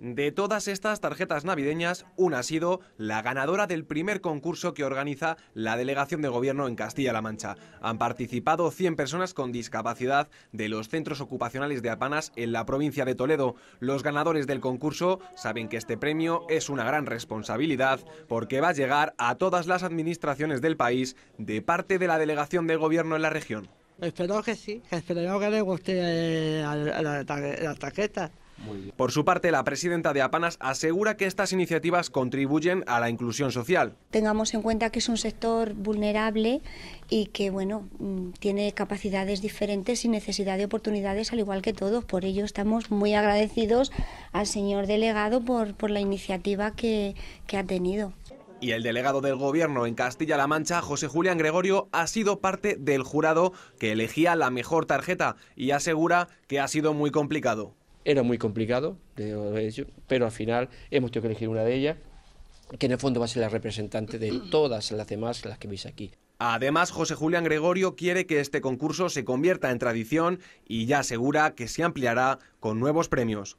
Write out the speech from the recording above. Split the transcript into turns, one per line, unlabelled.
De todas estas tarjetas navideñas, una ha sido la ganadora del primer concurso que organiza la Delegación de Gobierno en Castilla-La Mancha. Han participado 100 personas con discapacidad de los centros ocupacionales de Apanas en la provincia de Toledo. Los ganadores del concurso saben que este premio es una gran responsabilidad porque va a llegar a todas las administraciones del país de parte de la Delegación de Gobierno en la región.
Espero que sí, espero que le guste eh, la, la tarjeta.
Por su parte, la presidenta de APANAS asegura que estas iniciativas contribuyen a la inclusión social.
Tengamos en cuenta que es un sector vulnerable y que bueno, mm, tiene capacidades diferentes y necesidad de oportunidades al igual que todos. Por ello estamos muy agradecidos al señor delegado por, la iniciativa que, que ha tenido.
Y el delegado del gobierno en Castilla-La Mancha, José Julián Gregorio, ha sido parte del jurado que elegía la mejor tarjeta y asegura que ha sido muy complicado. Era muy complicado,
pero al final hemos tenido que elegir una de ellas, que en el fondo va a ser la representante de
todas las demás, las que veis aquí. Además, José Julián Gregorio quiere que este concurso se convierta en tradición y ya asegura que se ampliará con nuevos premios.